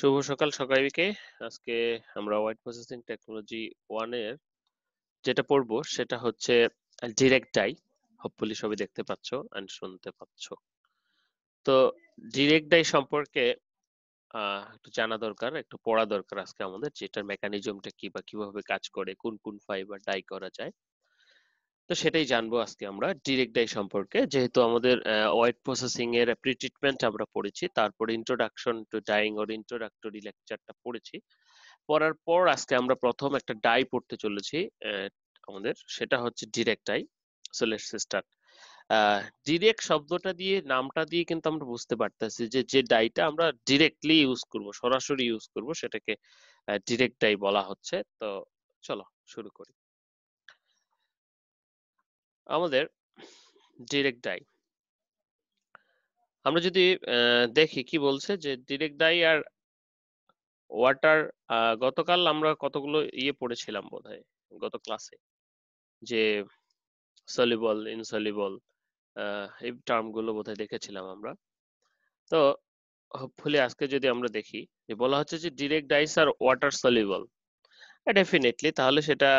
শুভ সকাল সকালকে আজকে আমরা ওয়াইড প্রসেসিং টেকনোলজি ওয়ান এর যেটা পড়বো সেটা হচ্ছে ডিরেক্ট ডাই হপফুলি সবই দেখতে পাচ্ছ এন্ড শুনতে পাচ্ছ তো ডিরেক্ট ডাই সম্পর্কে একটু জানা দরকার একটু পড়া দরকার আজকে আমাদের যেটার মেকানিজমটা কি বা কিভাবে কাজ করে কোন কোন ফাইবার ডাই করা যায় তো সেটাই জানবো আজকে আমরা ডিরেক্ট ডাই সম্পর্কে যেহেতু আমাদের ওয়েট প্রসেসিং এর প্রি ট্রিটমেন্ট আমরা পড়েছি তারপর introduction to dyeing or introductory লেকচারটা পড়েছি পড়ার পর আজকে আমরা প্রথম একটা ডাই পড়তে চলেছি আমাদের সেটা হচ্ছে direct dye so let's start direct শব্দটা দিয়ে নামটা দিয়ে কিন্তু আমরা বুঝতে পারতেছি যে যে ডাইটা আমরা ডিরেক্টলি ইউজ করব সরাসরি ইউজ করব সেটাকে ডিরেক্ট ডাই বলা হচ্ছে তো চলো শুরু করি আমাদের ডিরেক্ট ডাই আমরা যদি দেখি কি বলছে যে ডিরেক্ট ডাই আর ওয়াটার গতকাল আমরা কতগুলো ইয়ে পড়েছিলাম বোধহয় গত ক্লাসে যে সলিবল ইনসলিবল এই টার্মগুলো বোধহয় দেখেছিলাম আমরা তো হোপফুলি আজকে যদি আমরা দেখি যে বলা হচ্ছে যে direct dyes are water soluble definitely তাহলে সেটা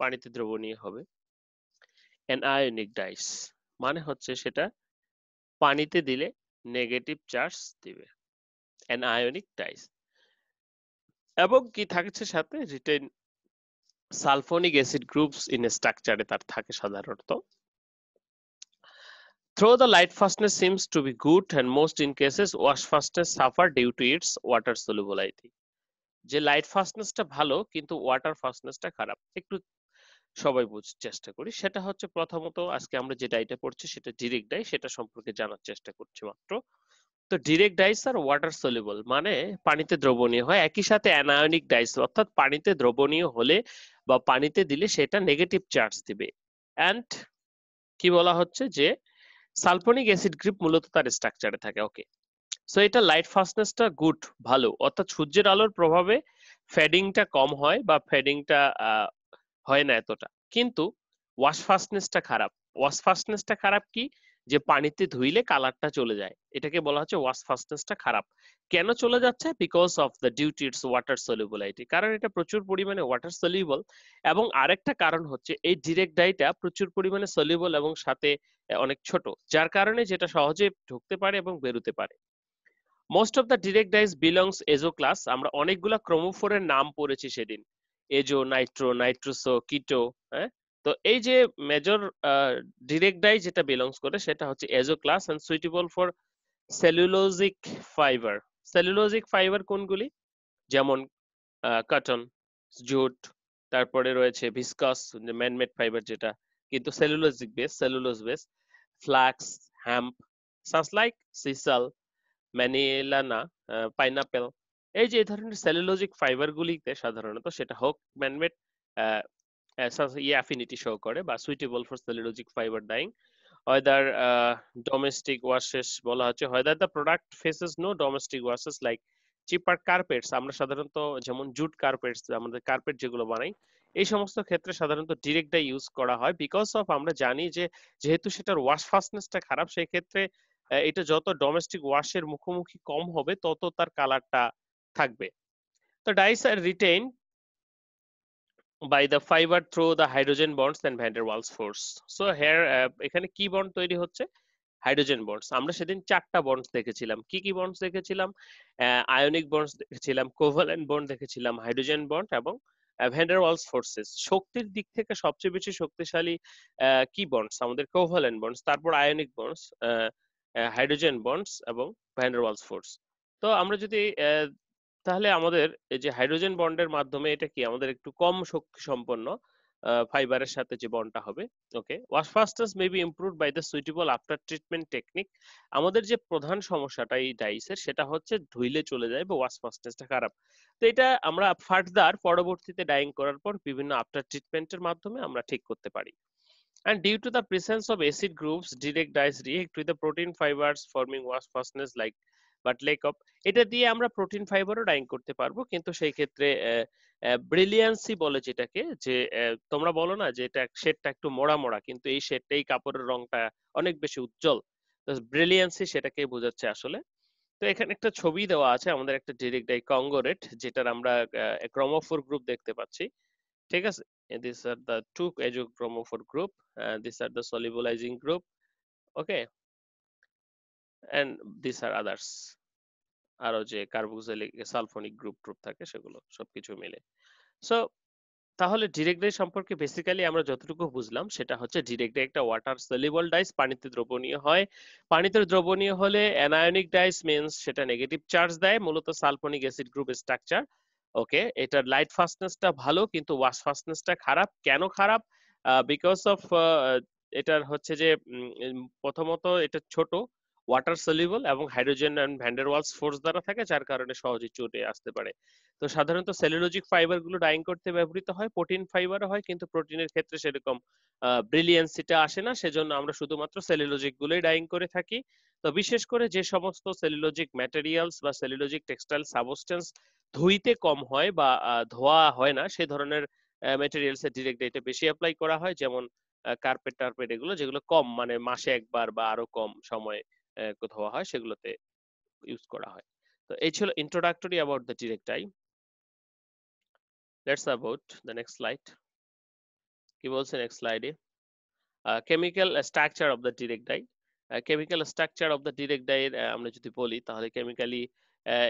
পানিতে দ্রবণীয় হবে অ্যানায়নিক ডাইস মানে হচ্ছে সেটা পানিতে দিলে নেগেটিভ চার্জ দিবে অ্যানায়নিক ডাইস এবং কি থাকছে সাথে retain sulphonic acid groups in স্ট্রাকচারে তার থাকে সাধারণত Through the light fastness seems to be good and most in cases wash fastness suffer due to its water solubility যে লাইট ফাস্টনেসটা ভালো কিন্তু ওয়াটার ফাস্টনেসটা খারাপ একটু সবাই বুঝতে চেষ্টা করি সেটা হচ্ছে প্রথমত আজকে আমরা যে ডাইটা পড়ছি সেটা ডিরেক্ট ডাই সেটা সম্পর্কে জানার চেষ্টা করছি মাত্র তো direct dyes are water soluble মানে পানিতে দ্রবণীয় হয় একই সাথে অ্যানায়নিক ডাইস অর্থাৎ পানিতে দ্রবণীয় হলে বা পানিতে দিলে সেটা নেগেটিভ চার্জ দিবে অ্যান্ড কি বলা হচ্ছে যে সালফোনিক অ্যাসিড গ্রিপ মূলত তার স্ট্রাকচারে থাকে ওকে সো এটা লাইট ফাস্টনেসটা গুড ভালো অর্থাৎ সূর্যের আলোর প্রভাবে ফেডিংটা কম হয় বা ফেডিংটা হয় না এতটা কিন্তু ওয়াশ ফাস্টনেসটা খারাপ ওয়াশ ফাস্টনেসটা খারাপ কি যে পানিতে ধুইলে কালারটা চলে যায় এটাকে বলা হচ্ছে ওয়াশ ফাস্টনেসটা খারাপ কেন চলে যাচ্ছে because of the duty it's water solubility কারণ এটা প্রচুর পরিমাণে ওয়াটার সলিউবল এবং আরেকটা কারণ হচ্ছে এই ডিরেক্ট ডাইটা প্রচুর পরিমাণে সলিউবল এবং সাথে অনেক ছোট যার কারণে যেটা সহজে ঢুকতে পারে এবং বেরোতে পারে most of the direct dyes belongs azo class আমরা অনেকগুলো ক্রোমোফোরের নাম পড়েছি সেদিন এজো নাইট্রো নাইট্রোসো কিটো হ্যাঁ তো এই যে মেজর ডিরেক্টাই যেটা বিলংস করে সেটা হচ্ছে azo class and suitable for cellulosic fibre cellulosic fibre কোনগুলি যেমন কাটন জুট তারপরে রয়েছে ভিসকাস ম্যানমেড ফাইবার যেটা কিন্তু cellulosic base cellulose base flax hemp such like sisal ম্যানিলানা পাইনাপেল এই যে ধরনের সেলুলোজিক ফাইবারগুলিতে সাধারণত সেটা হোক ম্যানমেড ইয়ে অ্যাফিনিটি শো করে বা suitable for cellulosic fibre dyeing whether domestic washes বলা হচ্ছে whether the product faces no domestic washes like cheaper carpets আমরা সাধারণত যেমন জুট কার্পেটস আমাদের কার্পেট যেগুলো বানাই এই সমস্ত ক্ষেত্রে সাধারণত ডিরেক্টটা ইউজ করা হয় বিকজ অফ আমরা জানি যে যেহেতু সেটার ওয়াশ ফাস্টনেসটা খারাপ সেই ক্ষেত্রে এটা যত ডোমেস্টিক ওয়াশের মুখোমুখি কম হবে তত তার কালারটা থাকবে তো dyes are retain by the fibre through the hydrogen bonds and van der Waals force. So here এখানে কি বন্ড তৈরি হচ্ছে হাইড্রোজেন বন্ডস আমরা সেদিন চারটা বন্ডস দেখেছিলাম কি কি বন্ডস দেখেছিলাম আয়োনিক বন্ডস দেখেছিলাম কোভ্যালেন্ট বন্ড দেখেছিলাম হাইড্রোজেন বন্ড এবং ভ্যান্ডার ওয়ালস ফোর্সেস শক্তির দিক থেকে সবচেয়ে বেশি শক্তিশালী কি বন্ডস আমাদের কোভ্যালেন্ট বন্ডস তারপর আয়োনিক বন্ডস হাইড্রোজেন বন্ডস এবং ভ্যান্ডার ওয়ালস ফোর্স তো আমরা যদি তাহলে আমাদের এই যে হাইড্রোজেন বন্ডের মাধ্যমে এটা কি আমাদের একটু কম শক্তি সম্পন্ন ফাইবারের সাথে যে বন্ডটা হবে okay wash fastness may improved improve by the suitable after treatment technique আমাদের যে প্রধান সমস্যাটা এই ডাইসের সেটা হচ্ছে ধুইলে চলে যায় বা ওয়াশ ফাস্টনেসটা খারাপ তো এটা আমরা ফার্দার পরবর্তীতে ডাইং করার পর বিভিন্ন আফটার ট্রিটমেন্টের মাধ্যমে আমরা ঠিক করতে পারি and due to the presence of acid groups direct dyes react with the protein fibers forming wash fastness like বা লেক এটা দিয়ে আমরা প্রোটিন ফাইবারও ডাইং করতে পারবো কিন্তু সেই ক্ষেত্রে ব্রিলিয়ান্সি বলে যেটাকে যে তোমরা বলো না যে এটা শেডটা একটু মোড়া মোড়া কিন্তু এই শেডটা এই কাপড়ের রংটা অনেক বেশি উজ্জ্বল তো ব্রিলিয়ান্সি সেটাকে বোঝাচ্ছে আসলে তো এখানে একটা ছবি দেওয়া আছে আমাদের একটা ডিরেক্ট ডাই কঙ্গোরেট যেটার আমরা ক্রমোফোর গ্রুপ দেখতে পাচ্ছি ঠিক আছে this are the two azo chromophore group this are the solubilising group okay and these are others আরো যে কার্বোক্সিলিক সালফোনিক গ্রুপ ট্রুপ থাকে সেগুলো সবকিছু মিলে সো তাহলে ডিরেক্ট ডাই সম্পর্কে বেসিক্যালি আমরা যতটুকু বুঝলাম সেটা হচ্ছে ডিরেক্ট ডাই একটা ওয়াটার সলিবল ডাইস পানিতে দ্রবণীয় হয় পানিতে দ্রবণীয় হলে অ্যানায়নিক ডাইস মিন্স সেটা নেগেটিভ চার্জ দেয় মূলত sulphonic acid group structure okay এটার লাইট ফাস্টনেসটা ভালো কিন্তু ওয়াশ ফাস্টনেসটা খারাপ কেন খারাপ বিকজ অফ এটার হচ্ছে যে প্রথমত এটা ছোট ওয়াটার সলিউবল এবং হাইড্রোজেন অ্যান্ড ভ্যান্ডারওয়ালস ফোর্স দ্বারা থাকে যার কারণে সহজে চটে আসতে পারে তো সাধারণত সেলুলোজিক ফাইবারগুলো ডাইং করতে ব্যবহৃত হয় প্রোটিন ফাইবারও হয় কিন্তু প্রোটিনের ক্ষেত্রে সেরকম ব্রিলিয়েন্সিটা আসে না সেজন্য আমরা শুধুমাত্র সেলুলোজিক গুলোই ডাইং করে থাকি তো বিশেষ করে যে সমস্ত সেলুলোজিক ম্যাটেরিয়ালস বা সেলুলোজিক টেক্সটাইল সাবস্টেন্স ধুইতে কম হয় বা ধোয়া হয় না সে ধরনের ম্যাটেরিয়ালস এর ডিরেক্ট এটা বেশি অ্যাপ্লাই করা হয় যেমন কার্পেট টার্পেট এগুলো যেগুলো কম মানে মাসে একবার বা আরো কম সময়ে ধোয়া হয় সেগুলোতে ইউজ করা হয় তো এই ছিল introductory about the direct dye let's about the next slide কি বলছে নেক্সট স্লাইডে chemical structure of the direct dye chemical structure of the direct আমরা যদি বলি তাহলে কেমিক্যালি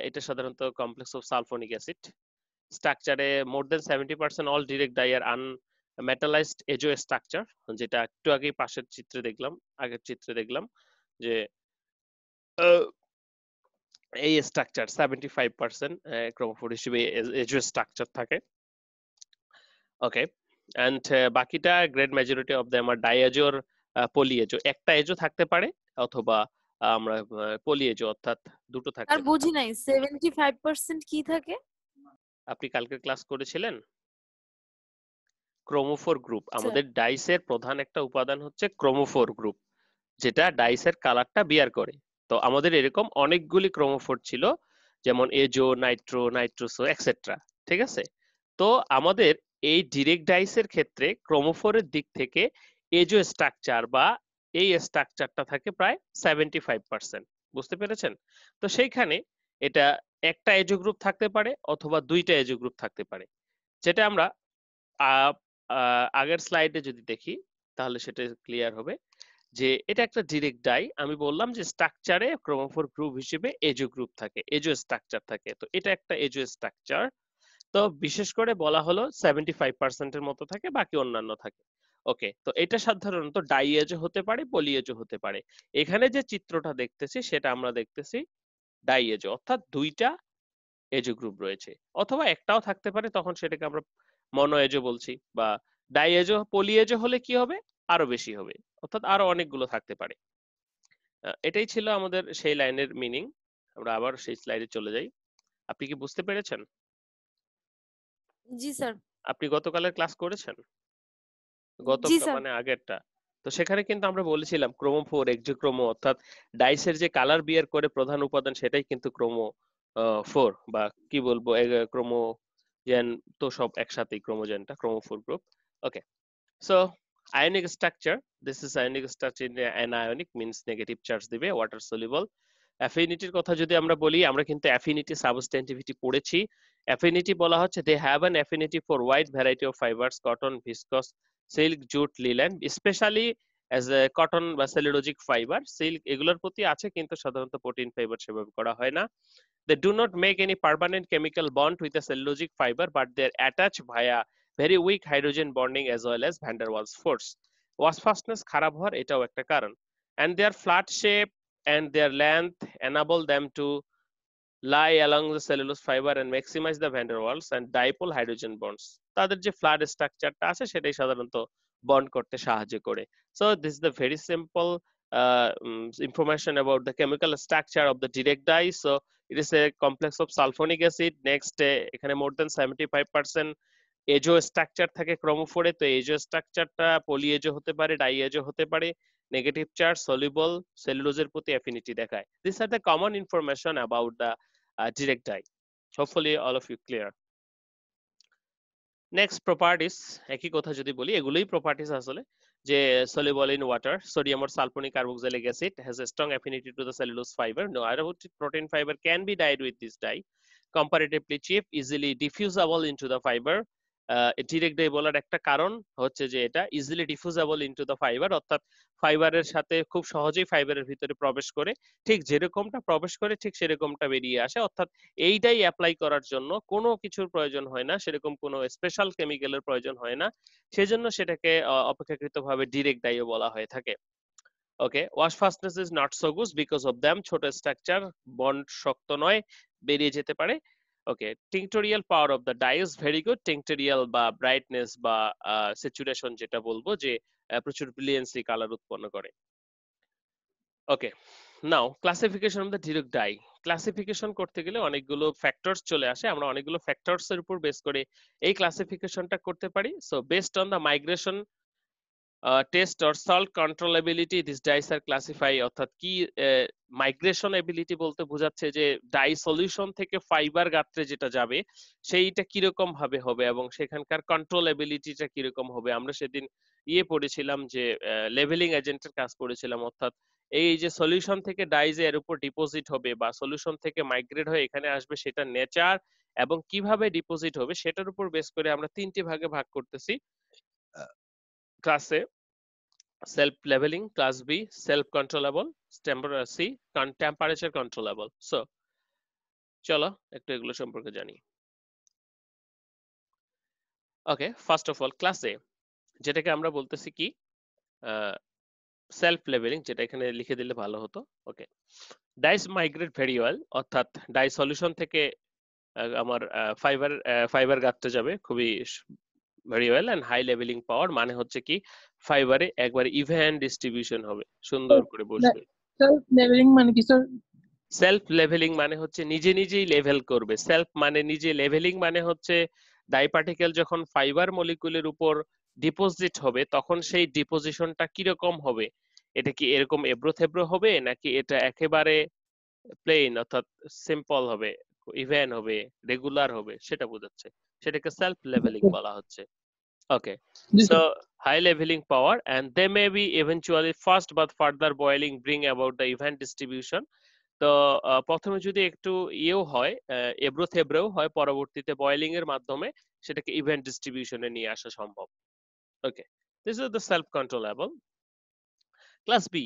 এটা সাধারণত কমপ্লেক্স অফ সালফোনিক অ্যাসিড স্ট্রাকচারে more than seventy percent all direct dye are unmetallised azo structure যেটা একটু আগেই পাশের চিত্রে দেখলাম আগের চিত্রে দেখলাম যে এই structure seventy five percent chromophore হিসেবে এজুয়াল স্ট্রাকচার থাকে ওকে অ্যান্ড বাকিটা great majority of them are diazo or polyazo একটা এজো থাকতে পারে অথবা আমরা পলিয়েজো অর্থাৎ দুটো থাকে আর বুঝি নাই 75% কি থাকে আপনি কালকে ক্লাস করেছিলেন ক্রোমোফোর গ্রুপ আচ্ছা। আমাদের ডাইসের প্রধান একটা উপাদান হচ্ছে ক্রোমোফোর গ্রুপ যেটা ডাইসের কালারটা বিয়ার করে তো আমাদের এরকম অনেকগুলি ক্রোমোফোর ছিল যেমন এজো নাইট্রো নাইট্রোসো এক্সেট্রা ঠিক আছে তো আমাদের এই ডিরেক্ট ডাইসের ক্ষেত্রে ক্রোমোফোরের দিক থেকে এজো স্ট্রাকচার বা এই স্ট্রাকচারটা থাকে প্রায় সেভেন্টি ফাইভ পার্সেন্ট বুঝতে পেরেছেন তো সেইখানে এটা একটা এজো গ্রুপ থাকতে পারে অথবা দুইটা এজো গ্রুপ থাকতে পারে যেটা আমরা আগের স্লাইডে যদি দেখি তাহলে সেটা ক্লিয়ার হবে যে এটা একটা ডিরেক্ট ডাই আমি বললাম যে স্ট্রাকচারে ক্রোমোফোর গ্রুপ হিসেবে এজো গ্রুপ থাকে এজো স্ট্রাকচার থাকে তো এটা একটা এজো স্ট্রাকচার তো বিশেষ করে বলা হলো সেভেন্টি ফাইভ পার্সেন্টের মতো থাকে বাকি অন্যান্য থাকে ওকে তো এটা সাধারণত ডাইএজো হতে পারে পলিএজো হতে পারে এখানে যে চিত্রটা দেখতেছি সেটা আমরা দেখতেছি ডাইএজো অর্থাৎ দুইটা এজো গ্রুপ রয়েছে অথবা একটাও থাকতে পারে তখন সেটাকে আমরা মনোএজো বলছি বা ডাইএজো পলিএজো হলে কি হবে আরো বেশি হবে অর্থাৎ আরো অনেকগুলো থাকতে পারে এটাই ছিল আমাদের সেই লাইনের মিনিং আমরা আবার সেই স্লাইডে চলে যাই আপনি কি বুঝতে পেরেছেন জি স্যার আপনি গতকালের ক্লাস করেছেন গত মানে আগেরটা তো সেখানে কিন্তু আমরা বলেছিলাম ক্রোম ফোর এক্সোক্রোমো অর্থাৎ ডাইসের যে কালার বিয়ার করে প্রধান উপাদান সেটাই কিন্তু ক্রোম ফোর বা কি বলবো ক্রোমোজেন তো সব একসাথেই ক্রোমোজেনটা chromophore group okay so ionic structure this is ionic structure in anionic means negative charge দিবে water soluble অ্যাফিনিটির কথা যদি আমরা বলি আমরা কিন্তু অ্যাফিনিটি সাবস্টেন্টিভিটি পড়েছি অ্যাফিনিটি বলা হচ্ছে they have an affinity for wide variety of fibres cotton viscose silk jute লিল্যান্ড স্পেশালি অ্যাজ এ কটন বা সেলুলোজিক ফাইবার সিল্ক এগুলোর প্রতি আছে কিন্তু সাধারণত প্রোটিন ফাইবার সেভাবে করা হয় না they do not make any permanent chemical bond with the cellulosic fibre but they attach via very weak hydrogen bonding as well as van der Waals force wash fastness খারাপ হওয়ার এটাও একটা কারণ and their flat shape and their length enable them to lie along the cellulose fibre and maximise the van der Waals and dipole hydrogen bonds তাদের যে flat স্ট্রাকচারটা আছে সেটাই সাধারণত বন্ড করতে সাহায্য করে so this is the very simple information about the chemical structure of the direct dye so it is a complex of sulphonic acid next এখানে more than seventy five percent azo structure থাকে ক্রোমোফোরে তো এজো স্ট্রাকচারটা পলি এজো হতে পারে die এজো হতে পারে negative charge soluble সেলুলোজের প্রতি অ্যাফিনিটি দেখায় this are the common information about the direct dye hopefully all of you clear next properties একই কথা যদি বলি এগুলোই প্রপার্টিস আসলে যে soluble in water sodium or sulphonic carboxylic acid has a strong affinity to the cellulose fibre no aerobiotic protein fibre can be dyed with this dye comparatively cheap easily diffusible into the fiber direct dye বলার একটা কারণ হচ্ছে যে এটা easily ডিফিউজেবল into the fibre অর্থাৎ ফাইবারের সাথে খুব সহজেই ফাইবারের ভিতরে প্রবেশ করে ঠিক যেরকমটা প্রবেশ করে ঠিক সেরকমটা বেরিয়ে আসে অর্থাৎ এইটাই অ্যাপ্লাই করার জন্য কোনো কিছুর প্রয়োজন হয় না সেরকম কোনো স্পেশাল কেমিক্যালের প্রয়োজন হয় না সেজন্য সেটাকে অপেক্ষাকৃতভাবে ডিরেক্ট ডাইও বলা হয়ে থাকে okay wash fastness is not so good because of them ছোট স্ট্রাকচার বন্ড শক্ত নয় বেরিয়ে যেতে পারে okay tinctorial power of the dyes very good tinctorial বা ব্রাইটনেস বা স্যাচুরেশন যেটা বলবো যে প্রচুর ব্রিলিয়েন্সি কালার উৎপন্ন করে okay now classification of the direct dye classification করতে গেলে অনেকগুলো ফ্যাক্টরস চলে আসে আমরা অনেকগুলো ফ্যাক্টরস এর উপর বেস করে এই ক্লাসিফিকেশনটা করতে পারি so based on the migration test or salt controllability this dyes are classify অর্থাৎ কি মাইগ্রেশন এবিলিটি বলতে বোঝাচ্ছে যে ডাই সলিউশন থেকে ফাইবার গাত্রে যেটা যাবে সেইটা কিরকম ভাবে হবে এবং সেখানকার কন্ট্রোল এবিলিটিটা কিরকম হবে আমরা সেদিন ইয়ে পড়েছিলাম যে লেভেলিং এজেন্টের কাজ পড়েছিলাম অর্থাৎ এই যে সলিউশন থেকে ডাই যে এর উপর ডিপোজিট হবে বা সলিউশন থেকে মাইগ্রেট হয়ে এখানে আসবে সেটা নেচার এবং কিভাবে ডিপোজিট হবে সেটার উপর বেস করে আমরা তিনটি ভাগে ভাগ করতেছি class A, self-leveling, class B, self-controllable, temperature C, temperature চলো একটু এগুলো সম্পর্কে জানি ওকে ফার্স্ট অফ অল ক্লাসে যেটাকে আমরা বলতেছি কি সেলফ লেভেলিং যেটা এখানে লিখে দিলে ভালো হতো ওকে ডাইস মাইগ্রেট ভেরিয়াল অর্থাৎ ডাই সলিউশন থেকে আমার ফাইবার ফাইবার গাঁথতে যাবে খুবই very well and high levelling power মানে হচ্ছে কি ফাইবারে একবার ইভেন ডিস্ট্রিবিউশন হবে সুন্দর করে বসবে সেলফ লেভেলিং মানে কি স্যার সেলফ লেভেলিং মানে হচ্ছে নিজে নিজেই লেভেল করবে সেলফ মানে নিজে লেভেলিং মানে হচ্ছে ডাই পার্টিকেল যখন ফাইবার মলিকিউলের উপর ডিপোজিট হবে তখন সেই ডিপোজিশনটা কিরকম হবে এটা কি এরকম এব্রো থেব্রো হবে নাকি এটা একেবারে প্লেন অর্থাৎ সিম্পল হবে ইভেন হবে রেগুলার হবে সেটা বোঝাচ্ছে সেটাকে সেলফ লেভেলিং বলা হচ্ছে okay so high levelling power and they may be eventually first but further boiling bring about the even distribution তো প্রথমে যদি একটু ইয়েও হয় এব্রো থেব্রেও হয় পরবর্তীতে বয়লিং এর মাধ্যমে সেটাকে ইভেন্ট ডিস্ট্রিবিউশনে নিয়ে আসা সম্ভব okay this is the self controllable class B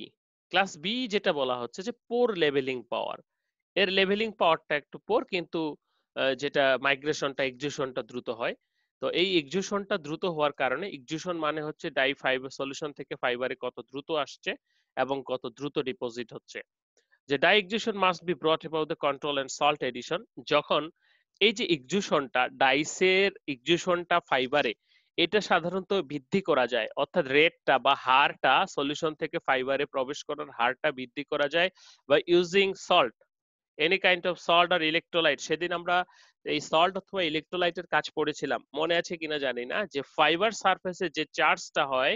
class B যেটা বলা হচ্ছে যে পোর লেভেলিং পাওয়ার এর লেভেলিং পাওয়ারটা একটু পর কিন্তু যেটা মাইগ্রেশনটা এক্সিউশনটা দ্রুত হয় তো এই এক্সিউশনটা দ্রুত হওয়ার কারণে এক্সিউশন মানে হচ্ছে ডাই ফাইবার সলিউশন থেকে ফাইবারে কত দ্রুত আসছে এবং কত দ্রুত ডিপোজিট হচ্ছে যে dye exhaustion must be brought about the control and salt addition যখন এই যে এক্সিউশনটা ডাইসের এক্সিউশনটা ফাইবারে এটা সাধারণত বৃদ্ধি করা যায় অর্থাৎ রেটটা বা হারটা সলিউশন থেকে ফাইবারে প্রবেশ করার হারটা বৃদ্ধি করা যায় বা using salt any kind of salt আর ইলেকট্রোলাইট সেদিন আমরা এই সল্ট অথবা ইলেকট্রোলাইটের কাজ পড়েছিলাম মনে আছে কিনা জানি না যে ফাইবার সারফেসে যে চার্জটা হয়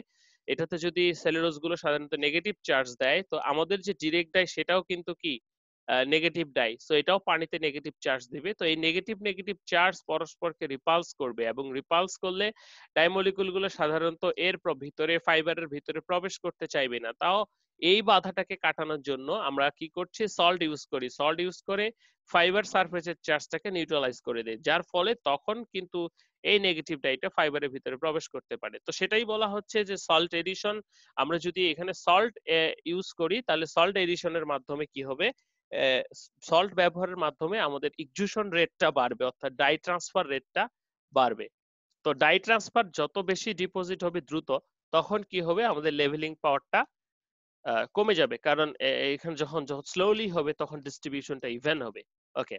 এটাতে যদি সেলুলোজ গুলো সাধারণত নেগেটিভ চার্জ দেয় তো আমাদের যে ডিরেক্ট ডাই সেটাও কিন্তু কি নেগেটিভ ডাই সো এটাও পানিতে নেগেটিভ চার্জ দিবে তো এই নেগেটিভ নেগেটিভ চার্জ পরস্পরকে রিপালস করবে এবং রিপালস করলে ডাইমলিকুলগুলো সাধারণত এর ভিতরে ফাইবারের ভিতরে প্রবেশ করতে চাইবে না তাও এই বাধাটাকে কাটানোর জন্য আমরা কি করছি সল্ট ইউজ করি সল্ট ইউজ করে ফাইবার সারফেসের চার্জটাকে নিউট্রালাইজ করে দেয় যার ফলে তখন কিন্তু এই নেগেটিভ ডাইটা ফাইবারের ভিতরে প্রবেশ করতে পারে তো সেটাই বলা হচ্ছে যে সল্ট এডিশন আমরা যদি এখানে সল্ট ইউজ করি তাহলে সল্ট এডিশনের মাধ্যমে কি হবে সল্ট ব্যবহারের মাধ্যমে আমাদের ইকজুশন রেটটা বাড়বে অর্থাৎ ডাই ট্রান্সফার রেটটা বাড়বে তো ডাই ট্রান্সফার যত বেশি ডিপোজিট হবে দ্রুত তখন কি হবে আমাদের লেভেলিং পাওয়ারটা কমে যাবে কারণ এখানে যখন যখন স্লোলি হবে তখন ডিস্ট্রিবিউশনটা ইভেন হবে okay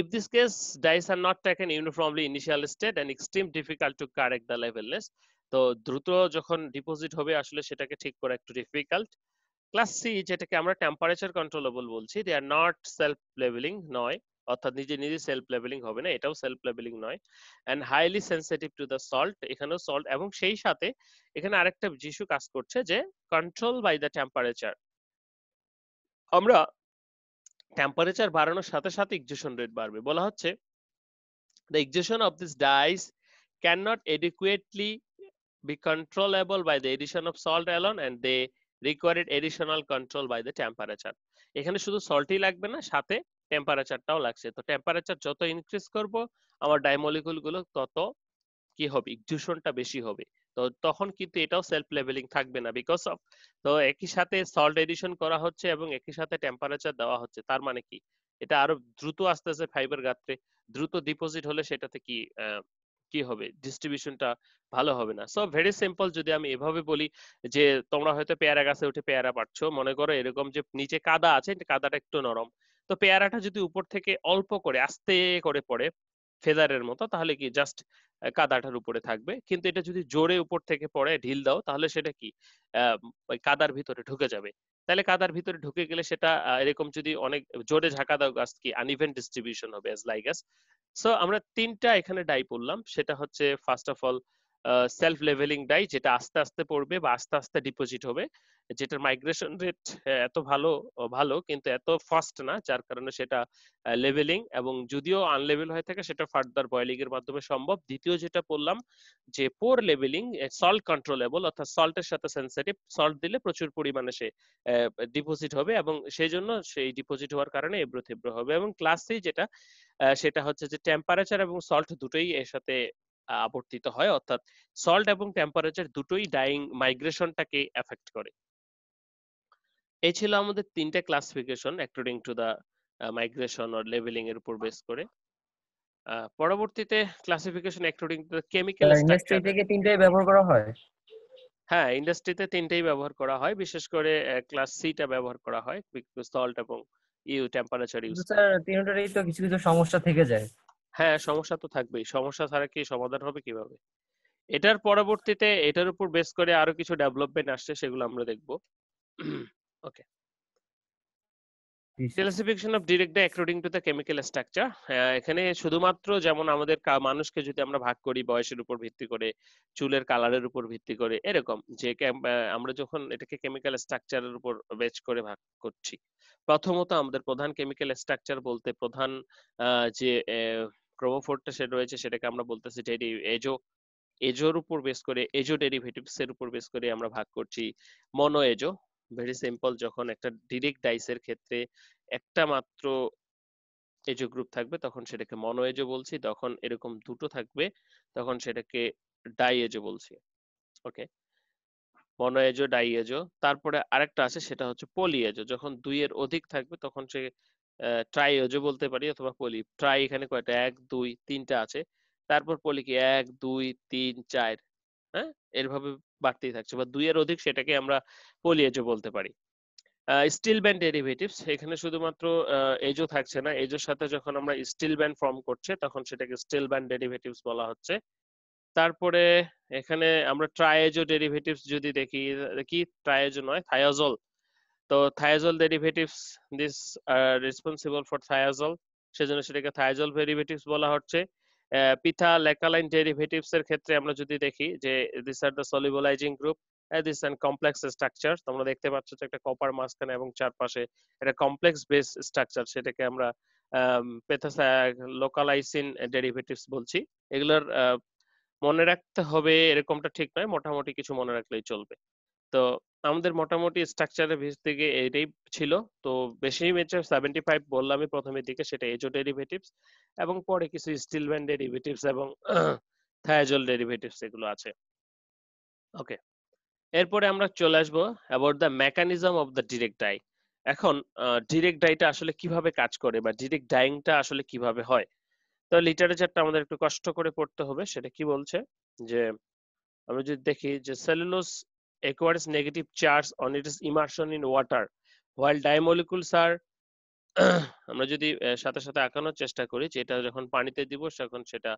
if this case dyes are not taken uniformly initial state state extreme difficult to correct correct levelness তো দ্রুত যখন ডিপোজিট হবে আসলে সেটাকে ঠিক করা একটু ডিফিকাল্ট ক্লাস সি যেটাকে আমরা টেম্পারেচার কন্ট্রোলেবল বলছি দে আর নট সেলফ লেভেলিং নয় অর্থাৎ নিজে নিজে সেলফ লেভেলিং হবে না এটাও সেলফ লেভেলিং নয় and highly sensitive to the salt এখানেও সল্ট এবং সেই সাথে এখানে আরেকটা ইস্যু কাজ করছে যে কন্ট্রোল বাই দ্য টেম্পারেচার আমরা টেম্পারেচার বাড়ানোর সাথে সাথে ইকজেশন রেট বাড়বে বলা হচ্ছে the exhaustion of this dyes can not adequately be controllable by the addition of salt alone and they required additional control by the temperature এখানে শুধু সল্টই লাগবে না সাথে টেম্পারেচারটাও লাগছে তো টেম্পারেচার যত ইনক্রিজ করব আমার ডাইমলিকুল গুলো তত কি হবে ইকজুশনটা বেশি হবে তো তখন কিন্তু এটাও সেলফ লেভেলিং থাকবে না বিকজ অফ তো একই সাথে সল্ট এডিশন করা হচ্ছে এবং একই সাথে টেম্পারেচার দেওয়া হচ্ছে তার মানে কি এটা আরো দ্রুত আস্তে আস্তে ফাইবার গাত্রে দ্রুত ডিপোজিট হলে সেটাতে কি কি হবে ডিস্ট্রিবিউশনটা ভালো হবে না সো ভেরি সিম্পল যদি আমি এভাবে বলি যে তোমরা হয়তো পেয়ারা গাছে উঠে পেয়ারা পাচ্ছ মনে করো এরকম যে নিচে কাদা আছে কাদাটা একটু নরম তো পেয়ারাটা যদি উপর থেকে অল্প করে আস্তে করে পড়ে ফেদারের মতো তাহলে কি জাস্ট কাদাটার উপরে থাকবে কিন্তু এটা যদি জোরে উপর থেকে পড়ে ঢিল দাও তাহলে সেটা কি কাদার ভিতরে ঢুকে যাবে তাহলে কাদার ভিতরে ঢুকে গেলে সেটা এরকম যদি অনেক জোরে ঝাঁকা দাও গাছ কি আনইভেন ডিস্ট্রিবিউশন হবে অ্যাজ লাইগাস সো আমরা তিনটা এখানে ডাই পড়লাম সেটা হচ্ছে first of all self levelling dye যেটা আস্তে আস্তে পড়বে বা আস্তে আস্তে ডিপোজিট হবে যেটার মাইগ্রেশন রেট এত ভালো ভালো কিন্তু এত ফাস্ট না যার কারণে সেটা লেভেলিং এবং যদিও আনলেভেল হয়ে থাকে সেটা ফার্দার বয়লিং এর মাধ্যমে সম্ভব দ্বিতীয় যেটা বললাম যে পোর লেভেলিং সল্ট কন্ট্রোলেবল অর্থাৎ সল্টের সাথে সেন্সিটিভ সল্ট দিলে প্রচুর পরিমাণে সে ডিপোজিট হবে এবং সেই জন্য সেই ডিপোজিট হওয়ার কারণে এব্রো থেব্রো হবে এবং ক্লাস সি যেটা সেটা হচ্ছে যে টেম্পারেচার এবং সল্ট দুটোই এর সাথে আবর্তিত হয় অর্থাৎ সল্ট এবং টেম্পারেচার দুটোই ডাইং মাইগ্রেশনটাকে এফেক্ট করে এই ছিল আমাদের তিনটা classification according to the migration or levelling এর উপর বেস করে পরবর্তীতে classification according to the chemical industry থেকে তিনটাই ব্যবহার করা হয় হ্যাঁ ইন্ডাস্ট্রিতে তিনটাই ব্যবহার করা হয় বিশেষ করে ক্লাস সিটা ব্যবহার করা হয় সল্ট এবং ইউ টেম্পারেচার ইউজ স্যার তিনটারই তো কিছু কিছু সমস্যা থেকে যায় হ্যাঁ সমস্যা তো থাকবেই সমস্যা ছাড়া কি সমাধান হবে কিভাবে এটার পরবর্তীতে এটার উপর বেস করে আরো কিছু ডেভেলপমেন্ট আসছে সেগুলো আমরা দেখব okay classification of direct according to the chemical structure এখানে শুধুমাত্র যেমন আমাদের মানুষকে যদি আমরা ভাগ করি বয়সের উপর ভিত্তি করে চুলের কালারের উপর ভিত্তি করে এরকম যে আমরা যখন এটাকে কেমিক্যাল স্ট্রাকচারের উপর বেচ করে ভাগ করছি প্রথমত আমাদের প্রধান কেমিক্যাল স্ট্রাকচার বলতে প্রধান যে ক্রোমোফোরটা সেট রয়েছে সেটাকে আমরা বলতেছি টেডি এজো এজোর উপর বেস করে এজো ডেরিভেটিভস এর উপর বেস করে আমরা ভাগ করছি মনো এজো ভেরি সিম্পল যখন একটা ডিরেক্ট ডাইসের ক্ষেত্রে একটা মাত্র এজো গ্রুপ থাকবে তখন সেটাকে মনো এজো বলছি তখন এরকম দুটো থাকবে তখন সেটাকে ডাই এজো বলছি ওকে মনো এজো ডাই এজো তারপরে আরেকটা আছে সেটা হচ্ছে পলি এজো যখন দুই এর অধিক থাকবে তখন সে ট্রাইওজো বলতে পারি অথবা পলি ট্রাই এখানে কয়টা এক দুই তিনটা আছে তারপর পলি কি এক দুই তিন চার হ্যাঁ এরভাবে বাড়তেই থাকছে বা দুইয়ের অধিক সেটাকে আমরা পলিয়েজো বলতে পারি স্টিল ব্যান্ড ডেরিভেটিভস এখানে শুধুমাত্র এজও থাকছে না এজোর সাথে যখন আমরা স্টিল ব্যান্ড ফর্ম করছে তখন সেটাকে স্টিল ব্যান্ড ডেরিভেটিভস বলা হচ্ছে তারপরে এখানে আমরা ট্রায়েজো ডেরিভেটিভস যদি দেখি কি ট্রায়েজো নয় থায়োজল তো thiazole derivatives this are responsible for thiazole সেজন্য সেটাকে থায়াজল ডেরিভেটিভস বলা হচ্ছে পিথা লেকালাইন ডেরিভেটিভস এর ক্ষেত্রে আমরা যদি দেখি যে this are the solubilising group this and complex structure তোমরা দেখতে পাচ্ছ যে একটা কপার মাসখানে এবং চারপাশে এটা কমপ্লেক্স বেস স্ট্রাকচার সেটাকে আমরা লোকালাইসিন ডেরিভেটিভস বলছি এগুলোর মনে রাখতে হবে এরকমটা ঠিক নয় মোটামুটি কিছু মনে রাখলেই চলবে তো আমাদের মোটামুটি স্ট্রাকচারের ভিত থেকে এটাই ছিল তো বেশি মেচে সেভেন্টি ফাইভ আমি প্রথমের দিকে সেটা এজো ডেরিভেটিভস এবং পরে কিছু ব্যান্ড ডেরিভেটিভস এবং থায়াজল ডেরিভেটিভস এগুলো আছে ওকে এরপরে আমরা চলে আসবো about the mechanism of the direct dye এখন ডিরেক্ট ডাইটা আসলে কিভাবে কাজ করে বা ডিরেক্ট ডাইংটা আসলে কিভাবে হয় তো লিটারেচারটা আমাদের একটু কষ্ট করে পড়তে হবে সেটা কি বলছে যে আমরা যদি দেখি যে cellulose acquires negative charge on its immersion in water while diamolecules are আমরা যদি সাথে সাথে আঁকানোর চেষ্টা করি যে এটা যখন পানিতে দিব তখন সেটা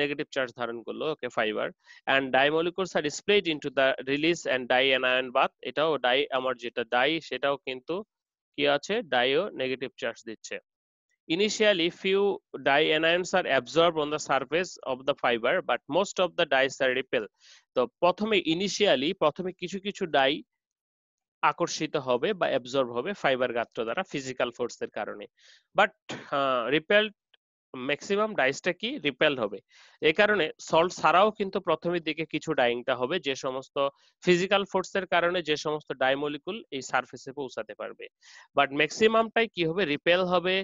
নেগেটিভ চার্জ ধারণ করলো okay fibre and dye molecules are displaced into the release and dye anion bath এটাও ডাই আমার যেটা ডাই সেটাও কিন্তু কি আছে ডাইও নেগেটিভ চার্জ দিচ্ছে Initially, few dianions are absorbed on the surface of the fiber, but most of the dyes are repelled. তো প্রথমে ইনিশিয়ালি প্রথমে কিছু কিছু ডাই আকর্ষিত হবে বা অ্যাবজর্ব হবে ফাইবার গাত্র দ্বারা ফিজিক্যাল ফোর্সের কারণে বাট রিপেলড ম্যাক্সিমাম ডাইসটা কি রিপেল হবে এ কারণে সল্ট ছাড়াও কিন্তু প্রথমের দিকে কিছু ডাইংটা হবে যে সমস্ত ফিজিক্যাল ফোর্সের কারণে যে সমস্ত ডাই এই সারফেসে পৌঁছাতে পারবে বাট ম্যাক্সিমামটাই কি হবে রিপেল হবে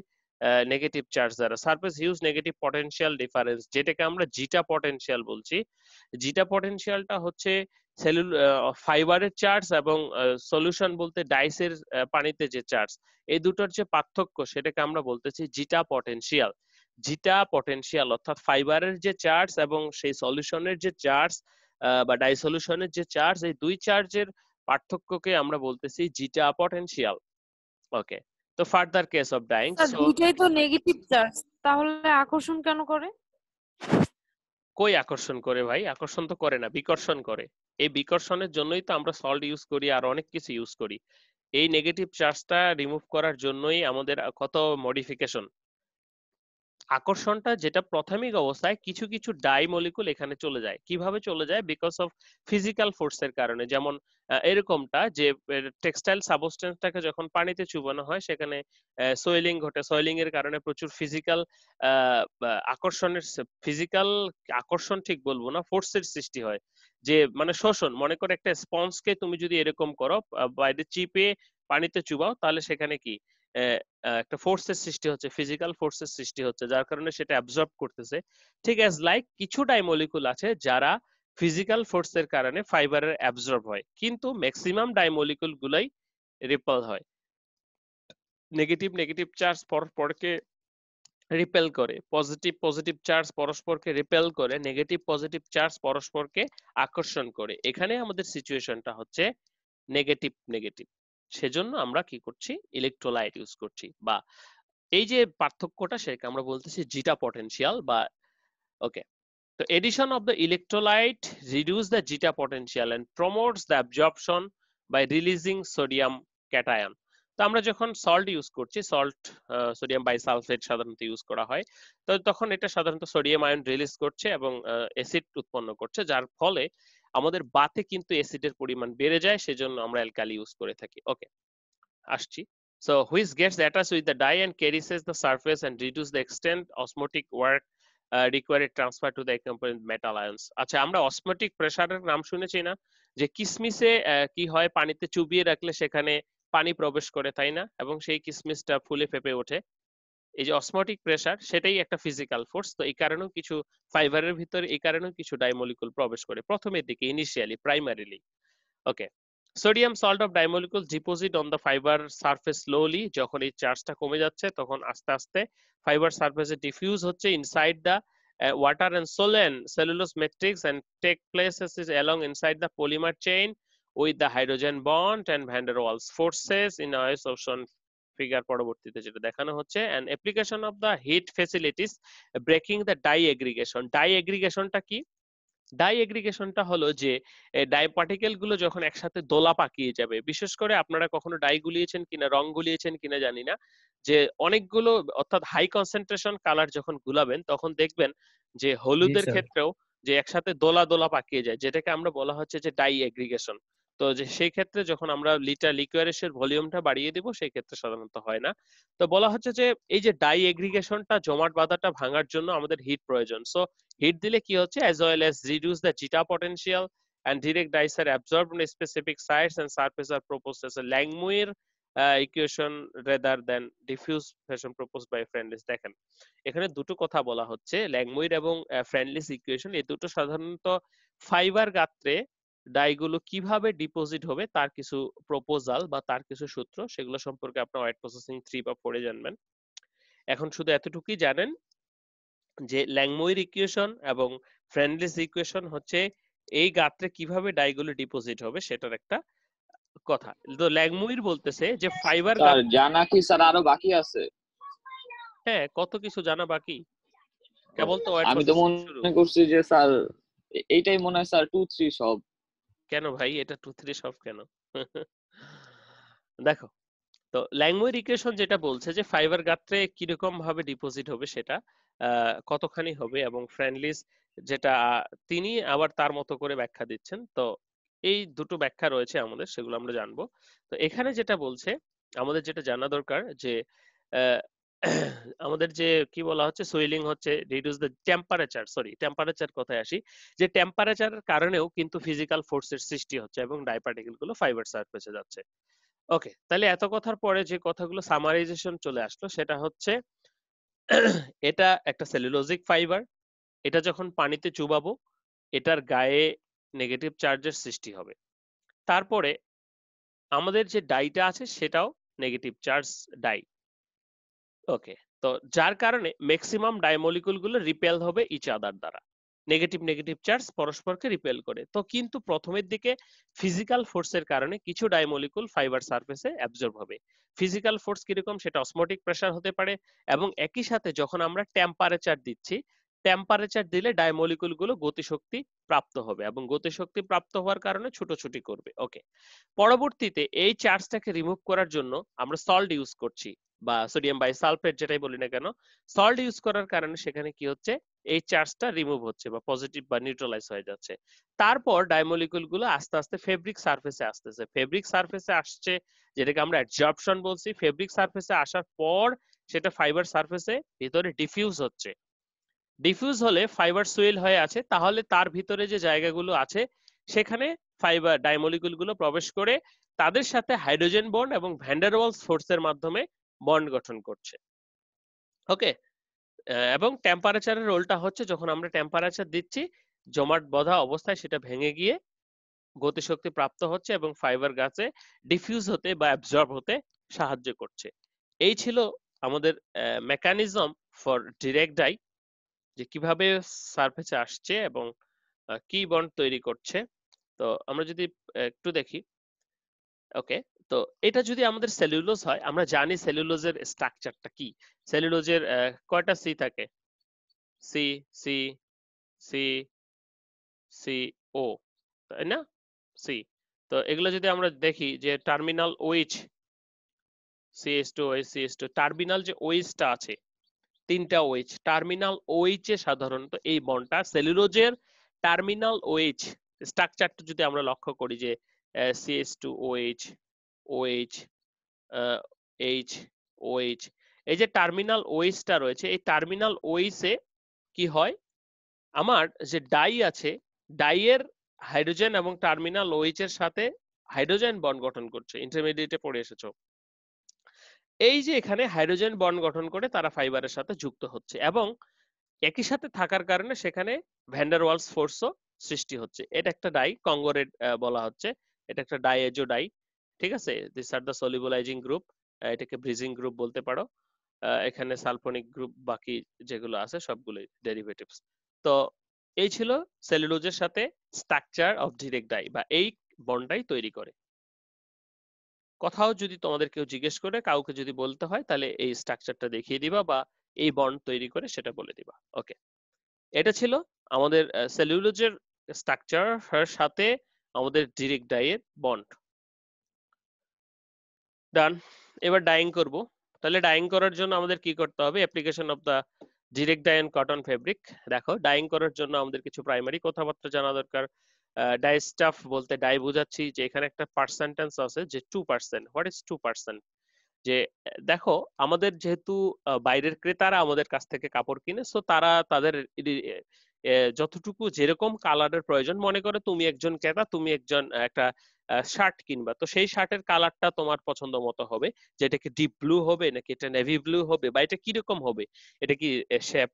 নেগেটিভ চার্জ দ্বারা surface huge negative potential difference যেটাকে আমরা জিটা পটেনশিয়াল বলছি জিটা পটেনশিয়ালটা হচ্ছে সেলুল ফাইবারের চার্জ এবং সলিউশন বলতে ডাইসের পানিতে যে চার্জ এই দুটোর যে পার্থক্য সেটাকে আমরা বলতেছি জিটা পটেনশিয়াল জিটা পটেনশিয়াল অর্থাৎ ফাইবারের যে চার্জ এবং সেই সলিউশনের যে চার্জ বা ডাইসলিউশনের যে চার্জ এই দুই চার্জের পার্থক্যকে আমরা বলতেছি জিটা পটেনশিয়াল ওকে তো ফার্দার কেস অফ ডাইং দুইটাই তো নেগেটিভ চার্জ তাহলে আকর্ষণ কেন করে কই আকর্ষণ করে ভাই আকর্ষণ তো করে না বিকর্ষণ করে এই বিকর্ষণের জন্যই তো আমরা সল্ট ইউজ করি আর অনেক কিছু ইউজ করি এই নেগেটিভ চার্জটা রিমুভ করার জন্যই আমাদের কত মডিফিকেশন আকর্ষণটা যেটা প্রাথমিক অবস্থায় কিছু কিছু ডাই মলিকুল এখানে চলে যায় কিভাবে চলে যায় বিকজ অফ ফিজিক্যাল ফোর্সের কারণে যেমন এরকমটা যে টেক্সটাইল সাবস্টেন্সটাকে যখন পানিতে চুবানো হয় সেখানে সোয়েলিং ঘটে সোয়েলিং এর কারণে প্রচুর ফিজিক্যাল আকর্ষণের ফিজিক্যাল আকর্ষণ ঠিক বলবো না ফোর্সের সৃষ্টি হয় যে মানে শোষণ মনে করো একটা স্পঞ্জকে তুমি যদি এরকম করো বাইরে চিপে পানিতে চুবাও তাহলে সেখানে কি একটা ফোর্সের সৃষ্টি হচ্ছে ফিজিক্যাল ফোর্সের সৃষ্টি হচ্ছে যার কারণে সেটা অ্যাবজর্ব করতেছে ঠিক অ্যাজ লাইক কিছু মলিকুল আছে যারা ফিজিক্যাল ফোর্সের কারণে ফাইবারের অ্যাবজর্ব হয় কিন্তু ম্যাক্সিমাম ডাইমোলিকুল গুলাই রিপেল হয় নেগেটিভ নেগেটিভ চার্জ পরস্পরকে রিপেল করে পজিটিভ পজিটিভ চার্জ পরস্পরকে রিপেল করে নেগেটিভ পজিটিভ চার্জ পরস্পরকে আকর্ষণ করে এখানে আমাদের সিচুয়েশনটা হচ্ছে নেগেটিভ নেগেটিভ সেজন্য আমরা কি করছি ইলেকট্রোলাইট ইউজ করছি বা এই যে পার্থক্যটা সেটাকে আমরা বলতেছি জিটা পটেনশিয়াল বা ওকে তো addition of the electrolyte reduce the zeta potential and promotes the absorption by releasing sodium cation তো আমরা যখন সল্ট ইউজ করছি সল্ট সোডিয়াম বাইসালফেট সাধারণত ইউজ করা হয় তো তখন এটা সাধারণত সোডিয়াম আয়ন রিলিজ করছে এবং অ্যাসিড উৎপন্ন করছে যার ফলে আমাদের বাতে কিন্তু অ্যাসিডের পরিমাণ বেড়ে যায় সেজন্য আমরা অ্যালকালি ইউজ করে থাকি ওকে আসছি so which gets attach with the dye and caresses the surface and reduce the extent osmotic work required transfer to the component metal ions আচ্ছা আমরা অসমোটিক প্রেশারের নাম শুনেছি না যে কিসমিসে কি হয় পানিতে চুবিয়ে রাখলে সেখানে পানি প্রবেশ করে তাই না এবং সেই কিসমিসটা ফুলে ফেঁপে ওঠে এই যে অসমটিক প্রেসার সেটাই একটা ফিজিক্যাল ফোর্স তো এই কারণেও কিছু ফাইবারের ভিতরে এই কারণেও কিছু ডাইমোলিকুল প্রবেশ করে প্রথমের দিকে initially primarily okay sodium salt of dye molecule deposit on the fibre surface slowly যখন এই চার্জটা কমে যাচ্ছে তখন আস্তে আস্তে ফাইবার সারফেসে ডিফিউজ হচ্ছে inside the water and swollen cellulose matrix and take places is along inside the polymer chain with the hydrogen bond and van der Waals forces in isolation figure পরবর্তীতে যেটা দেখানো হচ্ছে and application of the heat facilities breaking the dye aggregation dye এগ্রিগেশনটা কি dye এগ্রিগেশনটা হলো যে die particle গুলো যখন একসাথে দোলা পাকিয়ে যাবে বিশেষ করে আপনারা কখনো ডাই গুলিয়েছেন কিনা রং গুলিয়েছেন কিনা জানি না যে অনেকগুলো অর্থাৎ হাই কনসেন্ট্রেশন কালার যখন গুলাবেন তখন দেখবেন যে হলুদের ক্ষেত্রেও যে একসাথে দোলা দোলা পাকিয়ে যায় যেটাকে আমরা বলা হচ্ছে যে ডাই এগ্রিগেশন তো যে সেই ক্ষেত্রে যখন আমরা লিটার লিকুয়ারেশের ভলিউমটা বাড়িয়ে দিব সেই ক্ষেত্রে সাধারণত হয় না তো বলা হচ্ছে যে এই যে ডাই এগ্রিগেশনটা জমাট বাঁধাটা ভাঙার জন্য আমাদের হিট প্রয়োজন সো হিট দিলে কি হচ্ছে as well as reduce the zeta potential and direct dyes are absorbed in specific sites and surface are proposed as a Langmuir uh, equation rather than diffuse দেখেন এখানে দুটো কথা বলা হচ্ছে ল্যাংমুইর এবং ফ্রেন্ডলিস uh, ইকুয়েশন এই দুটো সাধারণত ফাইবার গাত্রে ডাইগুলো কিভাবে ডিপোজিট হবে তার কিছু প্রপোজাল বা তার কিছু সূত্র সেগুলো সম্পর্কে আপনার ওয়েট প্রসেসিং থ্রি বা ফোরে জানবেন এখন শুধু এতটুকুই জানেন যে ল্যাংমোয়ের ইকুয়েশন এবং ফ্রেন্ডলিস ইকুয়েশন হচ্ছে এই গাত্রে কিভাবে ডাইগুলো ডিপোজিট হবে সেটার একটা কথা তো ল্যাংমুইর বলতেছে যে ফাইবার জানা কি স্যার আরো বাকি আছে হ্যাঁ কত কিছু জানা বাকি কেবল তো আমি তো মনে করছি যে স্যার এইটাই মনে হয় স্যার টু থ্রি সব কেন ভাই এটা টু থ্রি সব কেন দেখো তো ল্যাঙ্গুয়েজ রিগ্রেশন যেটা বলছে যে ফাইবার গাত্রে কিরকম ভাবে ডিপোজিট হবে সেটা কতখানি হবে এবং ফ্রেন্ডলিস যেটা তিনি আবার তার মতো করে ব্যাখ্যা দিচ্ছেন তো এই দুটো ব্যাখ্যা রয়েছে আমাদের সেগুলো আমরা জানবো তো এখানে যেটা বলছে আমাদের যেটা জানা দরকার যে আমাদের যে কি বলা হচ্ছে সুইলিং হচ্ছে reduce the temperature sorry temperature কথায় আসি যে টেম্পারেচার কারণেও কিন্তু ফিজিক্যাল ফোর্সের সৃষ্টি হচ্ছে এবং ডাই পার্টিকেল গুলো ফাইবার সারফেসে যাচ্ছে ওকে তাহলে এত কথার পরে যে কথাগুলো সামারাইজেশন চলে আসলো সেটা হচ্ছে এটা একটা সেলুলোজিক ফাইবার এটা যখন পানিতে চুবাবো এটার গায়ে নেগেটিভ চার্জের সৃষ্টি হবে তারপরে আমাদের যে ডাইটা আছে সেটাও নেগেটিভ চার্জ ডাই ওকে তো যার কারণে ম্যাক্সিমাম ডাইমলিকুল গুলো রিপেল হবে ইচ আদার দ্বারা নেগেটিভ নেগেটিভ চার্জ পরস্পরকে রিপেল করে তো কিন্তু প্রথমের দিকে ফিজিক্যাল ফোর্সের কারণে কিছু ডাইমলিকুল ফাইবার সারফেসে অ্যাবজর্ব হবে ফিজিক্যাল ফোর্স কিরকম সেটা অসমোটিক প্রেসার হতে পারে এবং একই সাথে যখন আমরা টেম্পারেচার দিচ্ছি টেম্পারেচার দিলে ডায়মলিকুল গুলো গতিশক্তি প্রাপ্ত হবে এবং গতিশক্তি প্রাপ্ত হওয়ার কারণে ছুটোছুটি করবে ওকে পরবর্তীতে এই চার্জটাকে রিমুভ করার জন্য আমরা সল্ট ইউজ করছি বা সোডিয়াম বাই সালফেট যেটাই বলি না কেন সল্ট ইউজ করার কারণে সেখানে কি হচ্ছে এই চার্জটা রিমুভ হচ্ছে বা পজিটিভ বা নিউট্রালাইজ হয়ে যাচ্ছে তারপর ডায়মলিকুল গুলো আস্তে আস্তে ফেব্রিক সারফেসে আসতেছে ফেব্রিক সারফেসে আসছে যেটাকে আমরা অ্যাডজর্পশন বলছি ফেব্রিক সারফেসে আসার পর সেটা ফাইবার সারফেসে ভিতরে ডিফিউজ হচ্ছে ডিফিউজ হলে ফাইবার সোয়েল হয়ে আছে তাহলে তার ভিতরে যে জায়গাগুলো আছে সেখানে ফাইবার ডাইমলিকুল গুলো প্রবেশ করে তাদের সাথে হাইড্রোজেন বন্ড এবং ভ্যান্ডারওয়ালস ফোর্সের মাধ্যমে বন্ড গঠন করছে ওকে এবং টেম্পারেচারের রোলটা হচ্ছে যখন আমরা টেম্পারেচার দিচ্ছি জমাট বধা অবস্থায় সেটা ভেঙে গিয়ে গতিশক্তি প্রাপ্ত হচ্ছে এবং ফাইবার গাছে ডিফিউজ হতে বা অ্যাবজর্ব হতে সাহায্য করছে এই ছিল আমাদের মেকানিজম ফর ডিরেক্ট ডাই যে কিভাবে সারফেসে আসছে এবং কি বন্ড তৈরি করছে তো আমরা যদি একটু দেখি ওকে তো এটা যদি আমাদের সেলুলোজ হয় আমরা জানি সেলুলোজের স্ট্রাকচারটা কি সেলুলোজের কয়টা সি থাকে C C C C O তাই না সি তো এগুলো যদি আমরা দেখি যে terminal OH S two C CS two terminal যে ওইচটা আছে তিনটা ওএইচ টার্মিনাল ওএইচ এ সাধারণত এই বন্ডটা সেলুলোজের টার্মিনাল ওএইচ স্ট্রাকচারটা যদি আমরা লক্ষ্য করি যে CS two OH OH H OH এই যে টার্মিনাল ওএইচটা রয়েছে এই টার্মিনাল ওএইচে কি হয় আমার যে ডাই আছে ডাইয়ের হাইড্রোজেন এবং টার্মিনাল ওএইচ এর সাথে হাইড্রোজেন বন্ড গঠন করছে ইন্টারমিডিয়েটে পড়ে এসেছো এই যে এখানে হাইড্রোজেন বন্ড গঠন করে তারা ফাইবারের সাথে যুক্ত হচ্ছে এবং একই সাথে থাকার কারণে সেখানে ভ্যান্ডারওয়ালস ফোর্সও সৃষ্টি হচ্ছে এটা একটা ডাই কঙ্গোরেড বলা হচ্ছে এটা একটা ডাই এজো ডাই ঠিক আছে this are the solubilising group এটাকে ব্রিজিং গ্রুপ বলতে পারো এখানে সালফোনিক গ্রুপ বাকি যেগুলো আছে সবগুলোই ডেরিভেটিভস তো এই ছিল সেলুলোজের সাথে স্ট্রাকচার অফ ডিরেক্ট ডাই বা এই বন্ডটাই তৈরি করে কথাও যদি তোমাদের কেউ জিজ্ঞেস করে কাউকে যদি বলতে হয় তাহলে এই স্ট্রাকচারটা দেখিয়ে দিবা বা এই বন্ড তৈরি করে সেটা বলে দিবা ওকে এটা ছিল আমাদের সেলুলোজের স্ট্রাকচার সাথে আমাদের ডিরেক্ট ডাইয়ের বন্ড ডান এবার ডাইং করব তাহলে ডাইং করার জন্য আমাদের কি করতে হবে application of the direct dye and cotton fabric দেখো ডাইং করার জন্য আমাদের কিছু প্রাইমারি কথাবার্তা জানা দরকার ডাইস্টাফ বলতে ডাই বোঝাচ্ছি যে এখানে একটা পার্সেন্টেন্স আছে যে two percent what is two percent যে দেখো আমাদের যেহেতু বাইরের ক্রেতারা আমাদের কাছ থেকে কাপড় কিনে সো তারা তাদের যতটুকু যেরকম কালারের প্রয়োজন মনে করে তুমি একজন ক্রেতা তুমি একজন একটা শার্ট কিনবা তো সেই শার্টের কালারটা তোমার পছন্দ মতো হবে যেটা কি ডিপ ব্লু হবে নাকি এটা নেভি ব্লু হবে বা এটা কিরকম হবে এটা কি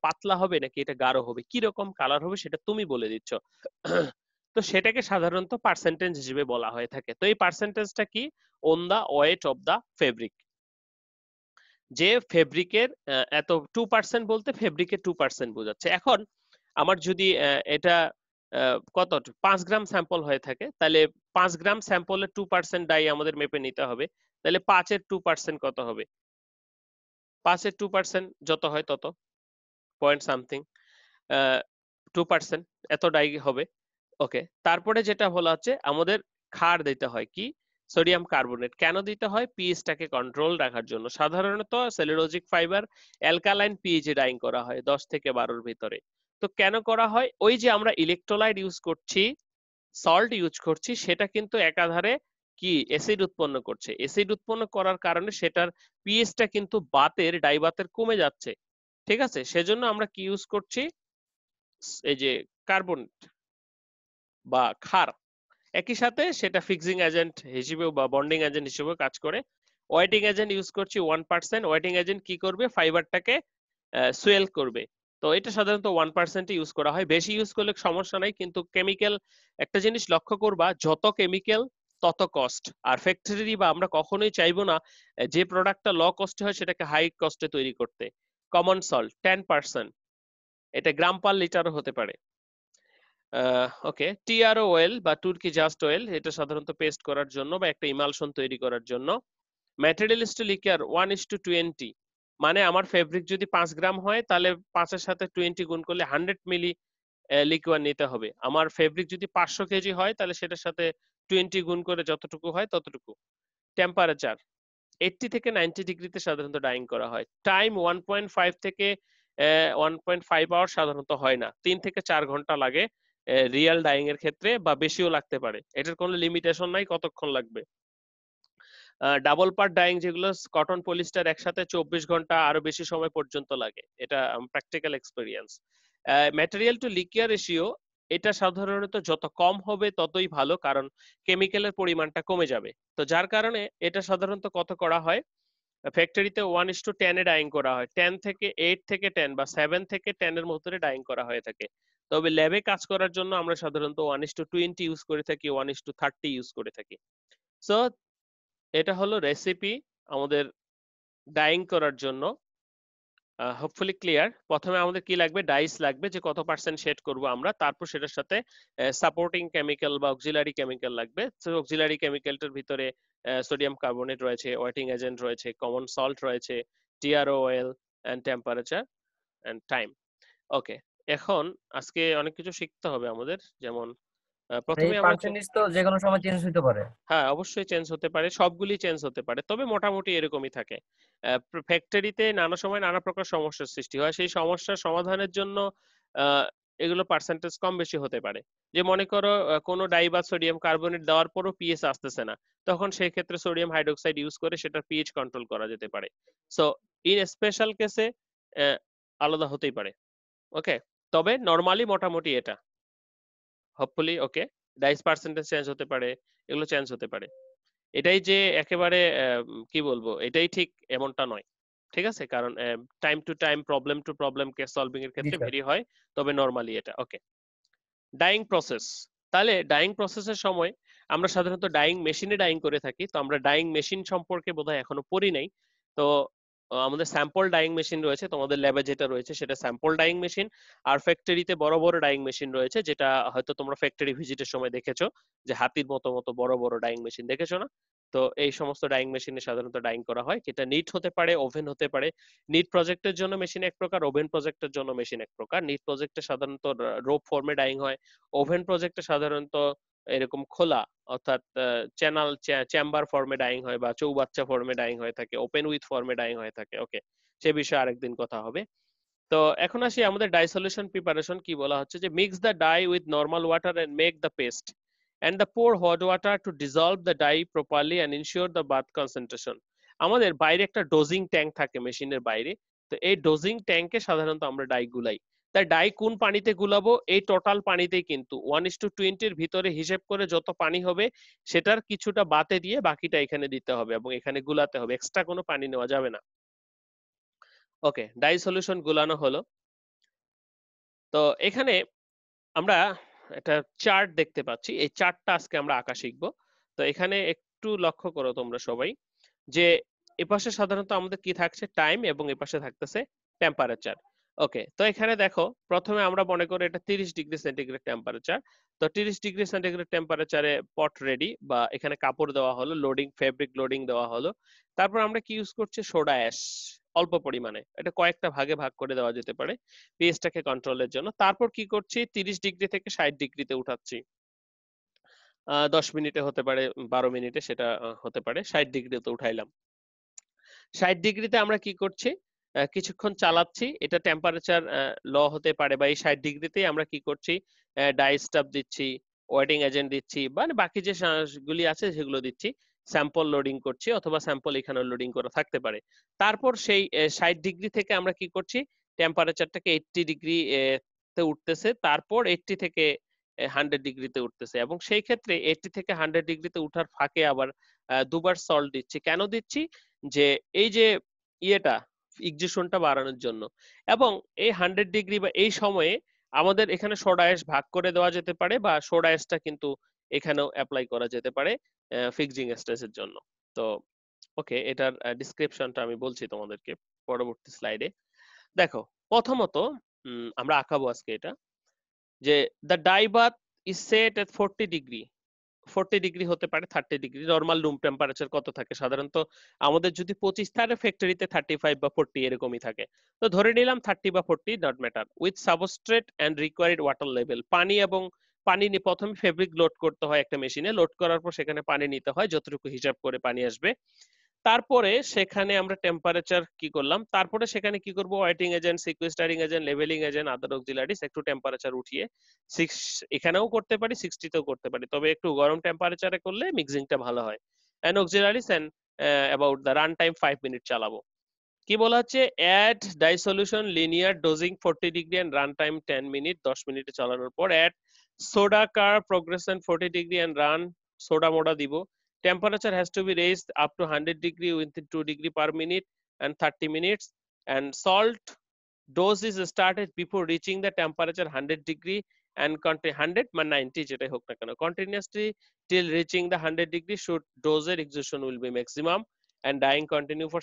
পাতলা হবে নাকি এটা গাঢ় হবে কিরকম কালার হবে সেটা তুমি বলে দিচ্ছ তো সেটাকে সাধারণত পার্সেন্টেজ হিসেবে বলা হয়ে থাকে তো এই পার্সেন্টেজটা কি on the weight of the fabric যে ফেব্রিকের এত টু পার্সেন্ট বলতে ফেব্রিকের টু পার্সেন্ট বোঝাচ্ছে এখন আমার যদি এটা কত পাঁচ গ্রাম স্যাম্পল হয়ে থাকে তাহলে পাঁচ গ্রাম স্যাম্পলের টু পার্সেন্ট ডাই আমাদের মেপে নিতে হবে তাহলে পাঁচের টু পার্সেন্ট কত হবে পাঁচের টু পার্সেন্ট যত হয় তত পয়েন্ট সামথিং টু পার্সেন্ট এত ডাই হবে ওকে তারপরে যেটা হলো হচ্ছে আমাদের ক্ষার দিতে হয় কি সোডিয়াম কার্বনেট কেন দিতে হয় পিএইচটাকে কন্ট্রোল রাখার জন্য সাধারণত cellulosic fibre alkaline pH dyeing করা হয় 10 থেকে 12 এর ভিতরে তো কেন করা হয় ওই যে আমরা ইলেকট্রোলাইট ইউজ করছি সল্ট ইউজ করছি সেটা কিন্তু একাধারে কি অ্যাসিড উৎপন্ন করছে অ্যাসিড উৎপন্ন করার কারণে সেটার পিএইচটা কিন্তু বাতের ডাইবাতের কমে যাচ্ছে ঠিক আছে সেজন্য আমরা কি ইউজ করছি এই যে কার্বনেট বা খার একই সাথে সেটা ফিক্সিং এজেন্ট হিসেবেও বা বন্ডিং এজেন্ট হিসেবেও কাজ করে ওয়েটিং এজেন্ট ইউজ করছি ওয়ান পার্সেন্ট ওয়েটিং এজেন্ট কি করবে ফাইবারটাকে সুয়েল করবে তো এটা সাধারণত ওয়ান ইউজ করা হয় বেশি ইউজ করলে সমস্যা নাই কিন্তু কেমিক্যাল একটা জিনিস লক্ষ্য করবা যত কেমিক্যাল তত কস্ট আর ফ্যাক্টরি বা আমরা কখনোই চাইবো না যে প্রোডাক্টটা ল কস্টে হয় সেটাকে হাই কস্টে তৈরি করতে কমন সল্ট টেন পার্সেন্ট এটা গ্রাম পার লিটারও হতে পারে ওকে টিআরও ওয়েল বা টুর্কি জাস্ট ওয়েল এটা সাধারণত পেস্ট করার জন্য বা একটা ইমালশন তৈরি করার জন্য material is to liquor one is to twenty মানে আমার ফেব্রিক যদি পাঁচ গ্রাম হয় তাহলে পাঁচের সাথে টোয়েন্টি গুণ করলে হান্ড্রেড মিলি লিকুয়ার নিতে হবে আমার ফেব্রিক যদি পাঁচশো কেজি হয় তাহলে সেটার সাথে টোয়েন্টি গুণ করে যতটুকু হয় ততটুকু টেম্পারেচার এইটটি থেকে নাইনটি ডিগ্রিতে সাধারণত ডাইং করা হয় টাইম ওয়ান পয়েন্ট ফাইভ থেকে ওয়ান পয়েন্ট ফাইভ আওয়ার সাধারণত হয় না তিন থেকে চার ঘন্টা লাগে রিয়েল ডাইং এর ক্ষেত্রে বা বেশিও লাগতে পারে এটার কোনো লিমিটেশন নাই কতক্ষণ লাগবে ডাবল পার্ট ডাইং যেগুলো কটন পলিস্টার একসাথে চব্বিশ ঘন্টা আরো বেশি সময় পর্যন্ত লাগে এটা practical experience material to liquor ratio এটা সাধারণত যত কম হবে ততই ভালো কারণ কেমিক্যালের পরিমাণটা কমে যাবে তো যার কারণে এটা সাধারণত কত করা হয় ফ্যাক্টরিতে ওয়ান ইস টু টেনে ডাইং করা হয় টেন থেকে এইট থেকে টেন বা সেভেন থেকে টেনের মধ্যে ডাইং করা হয়ে থাকে তবে ল্যাবে কাজ করার জন্য আমরা সাধারণত one is to twenty use করে থাকি one is to thirty use করে থাকি সো এটা হলো রেসিপি আমাদের ডাইং করার জন্য হোপফুলি ক্লিয়ার প্রথমে আমাদের কি লাগবে ডাইস লাগবে যে কত পার্সেন্ট শেড করব আমরা তারপর সেটার সাথে সাপোর্টিং কেমিক্যাল বা অক্সিলারি কেমিক্যাল লাগবে সো অক্সিলারি কেমিক্যালটার ভিতরে সোডিয়াম কার্বনেট রয়েছে ওয়েটিং এজেন্ট রয়েছে কমন সল্ট রয়েছে TRO oil and temperature and time okay এখন আজকে অনেক কিছু শিখতে হবে আমাদের যেমন মানে প্রথমে পার্সেন্টেজ তো যে কোনো সময় চেঞ্জ হতে পারে হ্যাঁ অবশ্যই চেঞ্জ হতে পারে সবগুলি চেঞ্জ হতে পারে তবে মোটামুটি এরকমই থাকে ফ্যাক্টরিতে নানা সময় নানা প্রকার সমস্যার সৃষ্টি হয় সেই সমস্যার সমাধানের জন্য এগুলো পার্সেন্টেজ কম বেশি হতে পারে যে মনে করো কোনো ডাই বা সোডিয়াম কার্বনেট দেওয়ার পরও পিএইচ আসতেছে না তখন সেই ক্ষেত্রে সোডিয়াম হাইড্রোক্সাইড ইউজ করে সেটা পিএইচ কন্ট্রোল করা যেতে পারে সো ইন স্পেশাল কেসে আলাদা হতেই পারে ওকে তবে নর্মালি মোটামুটি এটা hopefully okay dyes percentage change হতে পারে এগুলো চেঞ্জ হতে পারে এটাই যে একেবারে কি বলবো এটাই ঠিক এমনটা নয় ঠিক আছে কারণ time to time problem to problem case solving এর ক্ষেত্রে ভেরি হয় তবে নর্মালি এটা ওকে ডাইং প্রসেস তাহলে ডাইং প্রসেসের সময় আমরা সাধারণত ডাইং মেশিনে ডাইং করে থাকি তো আমরা ডাইং মেশিন সম্পর্কে বোধহয় এখনো পড়ি নাই তো আমাদের স্যাম্পল ডাইং মেশিন রয়েছে তোমাদের ল্যাবে যেটা রয়েছে সেটা স্যাম্পল ডাইং মেশিন আর ফ্যাক্টরিতে বড় বড় ডাইং মেশিন রয়েছে যেটা হয়তো তোমরা ফ্যাক্টরি ভিজিটের সময় দেখেছো যে হাতির মতো মতো বড় বড় ডাইং মেশিন দেখেছো না তো এই সমস্ত ডাইং মেশিনে সাধারণত ডাইং করা হয় এটা নিট হতে পারে ওভেন হতে পারে নিট প্রজেক্টের জন্য মেশিন এক প্রকার ওভেন প্রজেক্টের জন্য মেশিন এক প্রকার নিট প্রজেক্টে সাধারণত রোপ ফর্মে ডাইং হয় ওভেন প্রজেক্টে সাধারণত এরকম খোলা অর্থাৎ চ্যানেল চেম্বার ফর্মে ডাইং হয় বা চৌবাচ্চা ফর্মে ডাইং হয়ে থাকে ওপেন উইথ ফর্মে ডাইং হয়ে থাকে ওকে সে বিষয়ে আরেকদিন কথা হবে তো এখন আসি আমাদের ডাই সলিউশন প্রিপারেশন কি বলা হচ্ছে যে mix the dye with normal water and make the paste and the pour hot water to dissolve the dye properly and ensure the bath concentration আমাদের বাইরে একটা ডোজিং ট্যাঙ্ক থাকে মেশিনের বাইরে তো এই ডোজিং ট্যাঙ্কে সাধারণত আমরা ডাই গুলাই তাই ডাই কোন পানিতে গুলাবো এই টোটাল পানিতেই কিন্তু ওয়ান ইস টু টোয়েন্টির ভিতরে হিসেব করে যত পানি হবে সেটার কিছুটা বাতে দিয়ে বাকিটা এখানে দিতে হবে এবং এখানে গুলাতে হবে এক্সট্রা কোনো পানি নেওয়া যাবে না ওকে ডাই সলিউশন গুলানো হলো তো এখানে আমরা একটা চার্ট দেখতে পাচ্ছি এই চার্টটা আজকে আমরা আঁকা শিখবো তো এখানে একটু লক্ষ্য করো তোমরা সবাই যে এপাশে সাধারণত আমাদের কি থাকছে টাইম এবং এপাশে থাকতেছে টেম্পারেচার ওকে তো এখানে দেখো প্রথমে আমরা মনে করি এটা তিরিশ ডিগ্রি সেন্টিগ্রেড টেম্পারেচার তো তিরিশ ডিগ্রি সেন্টিগ্রেড টেম্পারেচারে পট রেডি বা এখানে কাপড় দেওয়া হলো লোডিং ফেব্রিক লোডিং দেওয়া হলো তারপর আমরা কি ইউজ করছি সোডা অ্যাশ অল্প পরিমাণে এটা কয়েকটা ভাগে ভাগ করে দেওয়া যেতে পারে পিএইচটাকে কন্ট্রোলের জন্য তারপর কি করছি তিরিশ ডিগ্রি থেকে ষাট ডিগ্রিতে উঠাচ্ছি দশ মিনিটে হতে পারে বারো মিনিটে সেটা হতে পারে 60 ডিগ্রিতে উঠাইলাম ষাট ডিগ্রিতে আমরা কি করছি কিছুক্ষণ চালাচ্ছি এটা টেম্পারেচার ল হতে পারে বা এই ষাট ডিগ্রিতে আমরা কি করছি ডাই স্টাফ দিচ্ছি ওয়েডিং এজেন্ট দিচ্ছি মানে বাকি যে গুলি আছে সেগুলো দিচ্ছি স্যাম্পল লোডিং করছি অথবা স্যাম্পল এখানে লোডিং করা থাকতে পারে তারপর সেই ষাট ডিগ্রি থেকে আমরা কি করছি টেম্পারেচারটাকে এইটটি ডিগ্রি তে উঠতেছে তারপর এইটটি থেকে হান্ড্রেড ডিগ্রিতে উঠতেছে এবং সেই ক্ষেত্রে এইটটি থেকে হান্ড্রেড ডিগ্রিতে উঠার ফাঁকে আবার দুবার সল্ট দিচ্ছি কেন দিচ্ছি যে এই যে ইয়েটা ইকজেশনটা বাড়ানোর জন্য এবং এই হান্ড্রেড ডিগ্রি বা এই সময়ে আমাদের এখানে সোডায়াস ভাগ করে দেওয়া যেতে পারে বা সোডায়াসটা কিন্তু এখানেও অ্যাপ্লাই করা যেতে পারে ফিক্সিং স্ট্রেসের জন্য তো ওকে এটার ডিসক্রিপশনটা আমি বলছি তোমাদেরকে পরবর্তী স্লাইডে দেখো প্রথমত আমরা আঁকাবো আজকে এটা যে the dye bath is set at forty degree forty degree হতে পারে thirty degree normal room temperature কত থাকে সাধারণত আমাদের যদি পঁচিশ থাকে ফ্যাক্টরিতে থার্টি ফাইভ বা ফোরটি এরকমই থাকে তো ধরে নিলাম থার্টি বা forty not matter with substrate and required water level পানি এবং পানি নিয়ে প্রথমে ফেব্রিক লোড করতে হয় একটা মেশিনে লোড করার পর সেখানে পানি নিতে হয় যতটুকু হিসাব করে পানি আসবে তারপরে সেখানে আমরা টেম্পারেচার কি করলাম তারপরে সেখানে কি করব wetting agent sequestering agent levelling agent other auxiliaries একটু টেম্পারেচার উঠিয়ে সিক্স এখানেও করতে পারি সিক্সটিতেও করতে পারি তবে একটু গরম টেম্পারেচারে করলে মিক্সিংটা ভালো হয় and auxiliaries and about the run time five minute চালাবো কি বলা হচ্ছে add dye solution linear dosing forty degree and run time ten minute দশ মিনিটে চালানোর পর অ্যাড সোডা কার progression forty degree and run soda মোডা দিব temperature has to be raised up to 100 degree within 2 degree per minute and 30 minutes and salt dose is started before reaching the temperature 100 degree and 100 বা 90 যেটাই হোক না কেন continuously till reaching the 100 degree should dose exhaustion will be maximum and dying continue for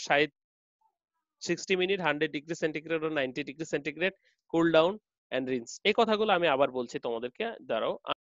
60 minute 100 degree centigrade or 90 degree centigrade cool down and rinse ei kotha gulo ami abar bolchi tomaderke darao